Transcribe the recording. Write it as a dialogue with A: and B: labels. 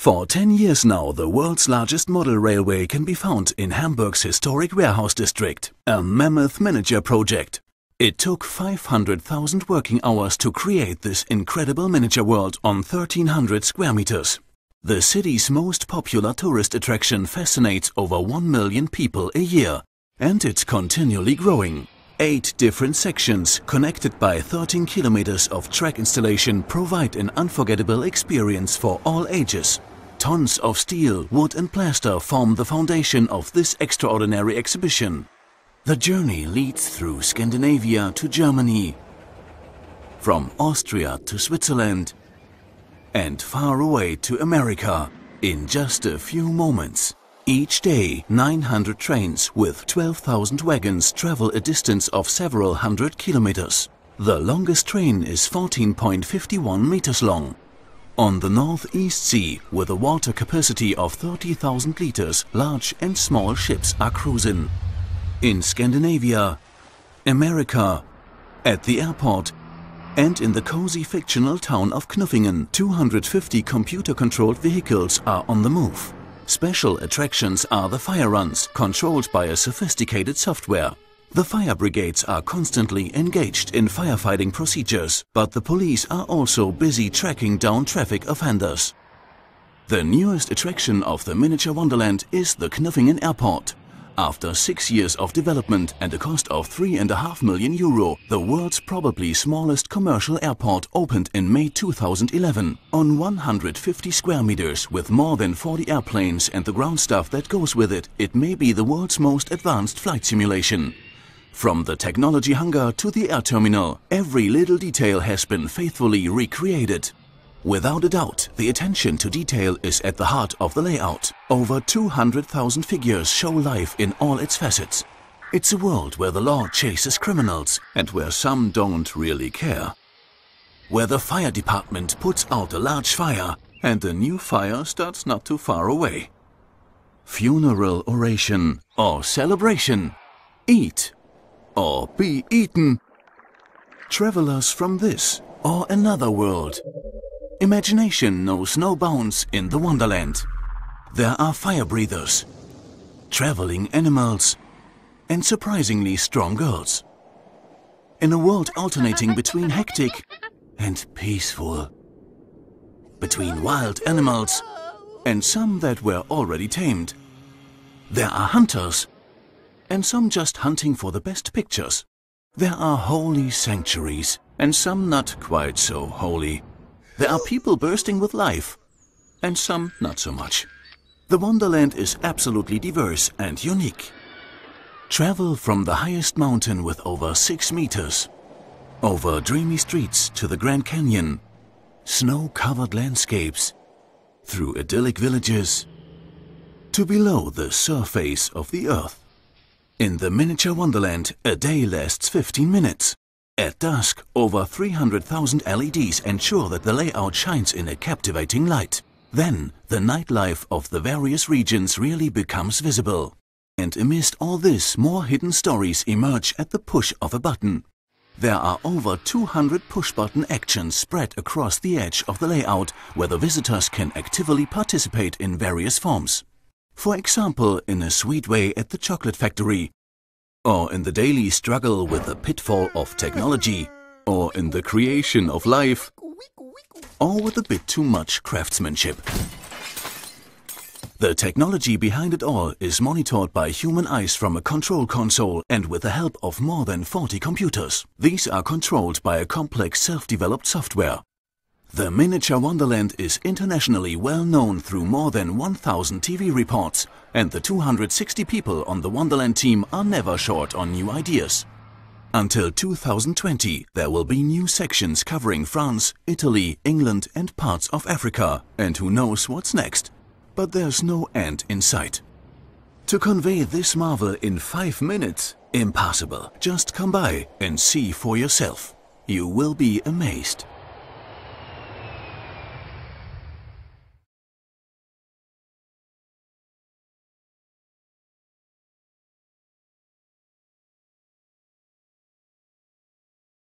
A: For 10 years now, the world's largest model railway can be found in Hamburg's historic warehouse district, a mammoth miniature project. It took 500,000 working hours to create this incredible miniature world on 1,300 square meters. The city's most popular tourist attraction fascinates over 1 million people a year, and it's continually growing. Eight different sections, connected by 13 kilometers of track installation, provide an unforgettable experience for all ages. Tons of steel, wood and plaster form the foundation of this extraordinary exhibition. The journey leads through Scandinavia to Germany, from Austria to Switzerland, and far away to America in just a few moments. Each day, 900 trains with 12,000 wagons travel a distance of several hundred kilometers. The longest train is 14.51 meters long on the North East Sea, with a water capacity of 30,000 litres, large and small ships are cruising. In Scandinavia, America, at the airport and in the cozy fictional town of Knuffingen, 250 computer-controlled vehicles are on the move. Special attractions are the fire runs, controlled by a sophisticated software. The fire brigades are constantly engaged in firefighting procedures, but the police are also busy tracking down traffic offenders. The newest attraction of the miniature wonderland is the Knuffingen Airport. After six years of development and a cost of 3.5 million euro, the world's probably smallest commercial airport opened in May 2011 on 150 square meters with more than 40 airplanes and the ground stuff that goes with it. It may be the world's most advanced flight simulation. From the technology hangar to the air terminal, every little detail has been faithfully recreated. Without a doubt, the attention to detail is at the heart of the layout. Over 200,000 figures show life in all its facets. It's a world where the law chases criminals and where some don't really care. Where the fire department puts out a large fire and a new fire starts not too far away. Funeral oration or celebration. Eat or be eaten. Travelers from this or another world. Imagination knows no bounds in the Wonderland. There are fire breathers, traveling animals, and surprisingly strong girls. In a world alternating between hectic and peaceful, between wild animals and some that were already tamed, there are hunters and some just hunting for the best pictures. There are holy sanctuaries, and some not quite so holy. There are people bursting with life, and some not so much. The Wonderland is absolutely diverse and unique. Travel from the highest mountain with over 6 meters, over dreamy streets to the Grand Canyon, snow-covered landscapes, through idyllic villages, to below the surface of the earth. In the miniature wonderland, a day lasts 15 minutes. At dusk, over 300,000 LEDs ensure that the layout shines in a captivating light. Then, the nightlife of the various regions really becomes visible. And amidst all this, more hidden stories emerge at the push of a button. There are over 200 push-button actions spread across the edge of the layout, where the visitors can actively participate in various forms for example in a sweet way at the chocolate factory, or in the daily struggle with the pitfall of technology, or in the creation of life, or with a bit too much craftsmanship. The technology behind it all is monitored by human eyes from a control console and with the help of more than 40 computers. These are controlled by a complex self-developed software the Miniature Wonderland is internationally well known through more than 1000 TV reports and the 260 people on the Wonderland team are never short on new ideas. Until 2020, there will be new sections covering France, Italy, England and parts of Africa, and who knows what's next. But there's no end in sight. To convey this marvel in five minutes? Impossible. Just come by and see for yourself. You will be amazed.